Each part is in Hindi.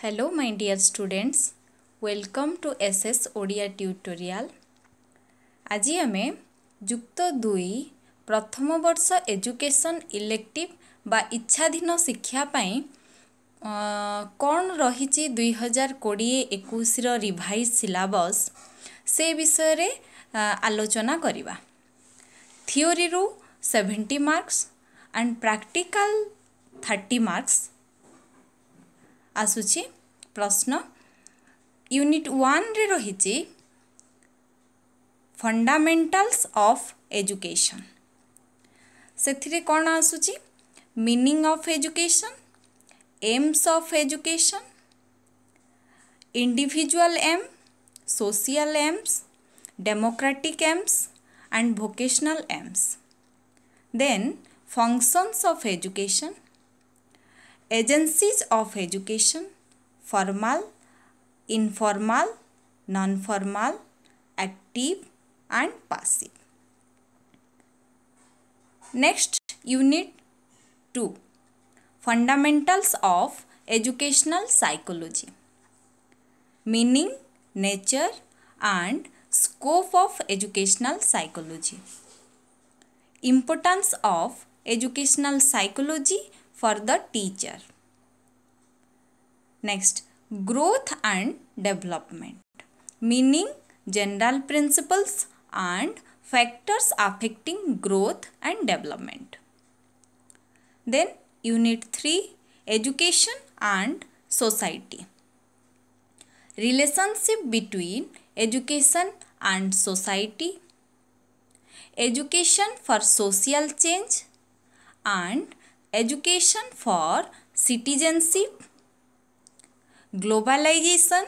Hello my dear students welcome to S S Odia tutorial ଆଜି ଆମେ ଯୁକ୍ତ ଦୁଇ ପ୍ରଥମ ବର୍ଷ ଏଜୁକେସନ୍ ଇଲେକ୍ଟିଭ୍ ବା ଇଚ୍ଛାଧୀନ ଶିକ୍ଷା ପାଇଁ କ'ଣ ରହିଛି ଦୁଇହଜାର କୋଡ଼ିଏ ଏକୋଇଶର ରିଭାଇଜ୍ ସିଲାବସ୍ ସେ ବିଷୟରେ ଆଲୋଚନା କରିବା ଥିଓରିରୁ seventy marks and practical thirty marks ଆସୁଛି ପ୍ରଶ୍ନ ୟୁନିଟ୍ ୱାନ୍ରେ ରହିଛି ଫଣ୍ଡାମେଣ୍ଟାଲ୍ସ ଅଫ୍ ଏଜୁକେସନ୍ ସେଥିରେ କ'ଣ ଆସୁଛି meaning of education aims of education individual aim social aims democratic aims and vocational aims then functions of education agencies of education formal, informal, non formal, active, and passive. Next, Unit 2 Fundamentals of Educational Psychology Meaning, Nature, and Scope of Educational Psychology. Importance of Educational Psychology for the teacher. Next, growth and development, meaning general principles and factors affecting growth and development. Then, Unit 3 Education and Society. Relationship between education and society, education for social change, and education for citizenship globalisation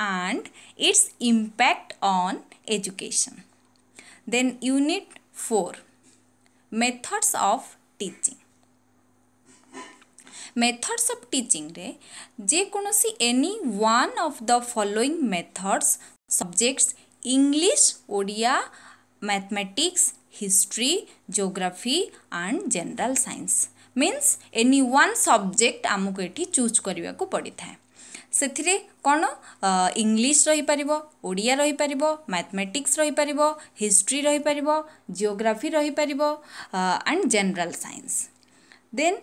and its impact on education then unit four methods of teaching methods of teaching रे जेकोसी any one of the following methods subjects English Odia mathematics history geography and general science means any one subject ଆମକୁ ଏଠି ଚୁଜ୍ କରିବାକୁ ପଡ଼ିଥାଏ ସେଥିରେ କ'ଣ ଇଂଲିଶ ରହିପାରିବ ଓଡ଼ିଆ ରହିପାରିବ ମ୍ୟାଥମେଟିକ୍ସ ରହିପାରିବ ହିଷ୍ଟ୍ରି ରହିପାରିବ ଜିଓଗ୍ରାଫି ରହିପାରିବ and general science then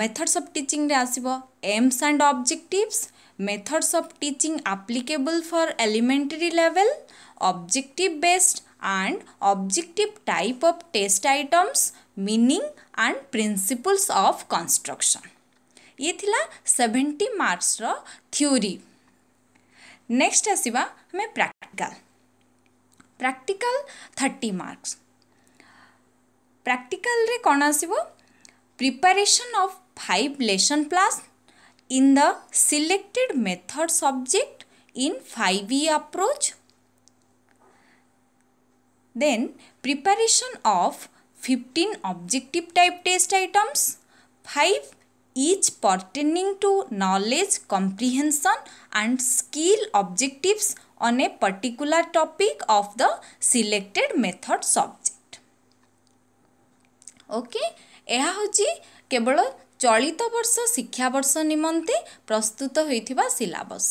methods of ଟିଚିଂରେ ଆସିବ aims and objectives methods of teaching applicable for elementary level objective based and objective type of test items meaning and principles of construction ये थिला 70 मार्क्स रो थ्योरी नेक्स्ट आसवा हमें practical practical thirty marks practical रे कौन आसीबो preparation of five lesson plans in the selected method subject five E approach then preparation of 15 objective type test items 5 each pertaining to knowledge comprehension and skill objectives on a particular topic of the selected method subject okay eha hoji kebala chalita barsha shikha barsha nimante prastuta hoithiba syllabus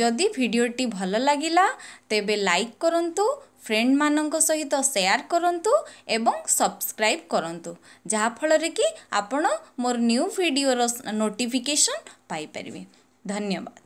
ଯଦି ଭିଡ଼ିଓଟି ଭଲ ଲାଗିଲା ତେବେ ଲାଇକ୍ କରନ୍ତୁ ଫ୍ରେଣ୍ଡମାନଙ୍କ ସହିତ ସେୟାର କରନ୍ତୁ ଏବଂ ସବସ୍କ୍ରାଇବ୍ କରନ୍ତୁ ଯାହାଫଳରେ କି ଆପଣ ମୋର ନ୍ୟୁ ଭିଡ଼ିଓର ନୋଟିଫିକେସନ୍ ପାଇପାରିବେ ଧନ୍ୟବାଦ